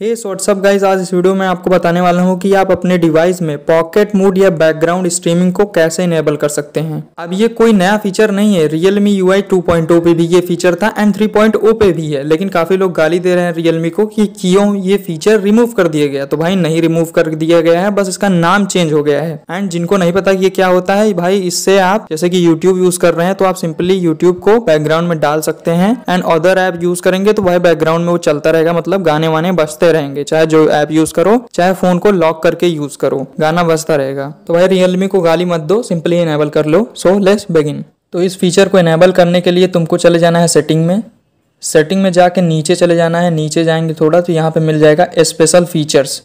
हे WhatsApp guys आज इस video में आपको बताने वाला हूँ कि आप अपने डिवाइस में पॉकेट मूड या बैकग्राउंड स्ट्रीमिंग को कैसे इनेबल कर सकते हैं अब ये कोई नया फीचर नहीं है रियलमी यू आई टू पे भी ये फीचर था एंड थ्री ओ पे भी है लेकिन काफी लोग गाली दे रहे हैं रियलमी को कि क्यों ये फीचर रिमूव कर दिया गया तो भाई नहीं रिमूव कर दिया गया है बस इसका नाम चेंज हो गया है एंड जिनको नहीं पता ये क्या होता है भाई इससे आप जैसे की यूट्यूब यूज कर रहे हैं तो आप सिंपली यूट्यूब को बैकग्राउंड में डाल सकते हैं एंड अदर ऐप यूज करेंगे तो भाई बैकग्राउंड में वो चलता रहेगा मतलब गाने वाने बचते बजते रहेंगे चाहे जो ऐप यूज करो चाहे फोन को लॉक करके यूज करो गाना बजता रहेगा तो भाई रियलमी को गाली मत दो सिंपली इनेबल कर लो सो लेट्स बिगिन तो इस फीचर को इनेबल करने के लिए तुमको चले जाना है सेटिंग में सेटिंग में जाके नीचे चले जाना है नीचे जाएंगे थोड़ा तो यहाँ पे मिल जाएगा स्पेशल फीचर्स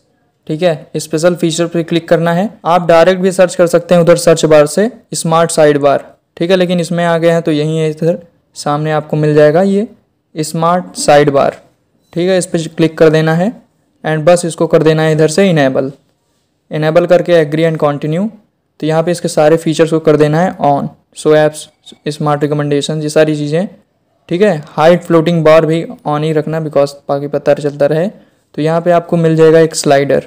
ठीक है स्पेशल फीचर पर क्लिक करना है आप डायरेक्ट भी सर्च कर सकते हैं उधर सर्च बार से स्मार्ट साइड बार ठीक है लेकिन इसमें आ गए हैं तो यही है इधर सामने आपको मिल जाएगा ये स्मार्ट साइड बार ठीक है इस पर क्लिक कर देना है एंड बस इसको कर देना है इधर से इनेबल इनेबल करके एग्री एंड कॉन्टिन्यू तो यहाँ पे इसके सारे फीचर्स को कर देना है on so apps smart recommendation ये सारी चीज़ें ठीक है हाइट फ्लोटिंग बार भी ऑन ही रखना बिकॉज बाकी पता चलता रहे तो यहाँ पे आपको मिल जाएगा एक स्लाइडर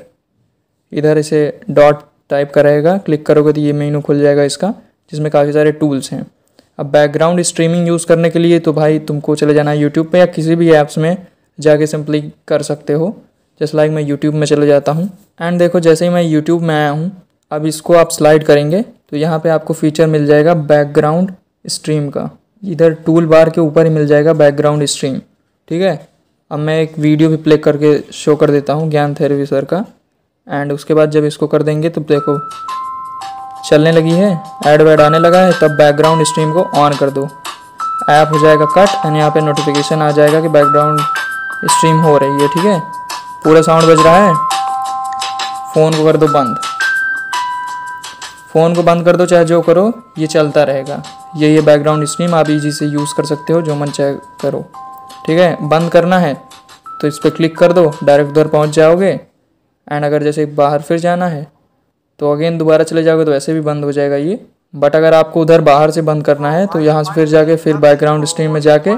इधर इसे डॉट टाइप का रहेगा क्लिक करोगे तो ये मेनू खुल जाएगा इसका जिसमें काफ़ी सारे टूल्स हैं अब बैकग्राउंड स्ट्रीमिंग यूज़ करने के लिए तो भाई तुमको चले जाना है यूट्यूब पर या किसी भी ऐप्स में जाके सिंपली कर सकते हो जस्ट लाइक मैं यूट्यूब में चले जाता हूँ एंड देखो जैसे ही मैं यूट्यूब में आया हूँ अब इसको आप स्लाइड करेंगे तो यहाँ पे आपको फीचर मिल जाएगा बैकग्राउंड स्ट्रीम का इधर टूल बार के ऊपर ही मिल जाएगा बैकग्राउंड स्ट्रीम ठीक है अब मैं एक वीडियो भी प्ले करके शो कर देता हूँ ज्ञान थेरेपी सर का एंड उसके बाद जब इसको कर देंगे तो देखो चलने लगी है एड वैड आने लगा है तब बैकग्राउंड स्ट्रीम को ऑन कर दो ऐप हो जाएगा कट एंड यहाँ पे नोटिफिकेशन आ जाएगा कि बैकग्राउंड स्ट्रीम हो रही है ठीक है पूरा साउंड बज रहा है फ़ोन को कर दो बंद फ़ोन को बंद कर दो चाहे जो करो ये चलता रहेगा ये ये बैकग्राउंड स्ट्रीम आप ईजी से यूज़ कर सकते हो जो मन चाहे करो ठीक है बंद करना है तो इस पर क्लिक कर दो डायरेक्ट उधर पहुंच जाओगे एंड अगर जैसे बाहर फिर जाना है तो अगेन दोबारा चले जाओगे तो वैसे भी बंद हो जाएगा ये बट अगर आपको उधर बाहर से बंद करना है तो यहाँ से फिर जाके फिर बैकग्राउंड स्ट्रीम में जाके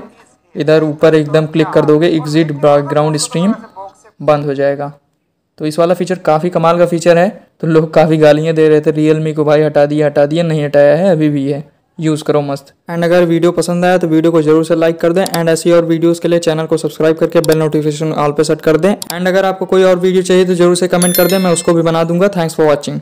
इधर ऊपर एकदम क्लिक कर दोगे एग्जिट बैकग्राउंड स्ट्रीम बंद हो जाएगा तो इस वाला फीचर काफ़ी कमाल का फीचर है तो लोग काफ़ी गालियाँ दे रहे थे रियल मी को भाई हटा दिया हटा दिया नहीं हटाया है अभी भी है यूज़ करो मस्त एंड अगर वीडियो पसंद आया तो वीडियो को जरूर से लाइक कर दें एंड ऐसी और वीडियोस के लिए चैनल को सब्सक्राइब करके बेल नोटिफिकेशन ऑल पे सेट कर दें एंड अगर आपको कोई और वीडियो चाहिए तो जरूर से कमेंट कर दें मैं उसको भी बना दूंगा थैंक्स फॉर वॉचिंग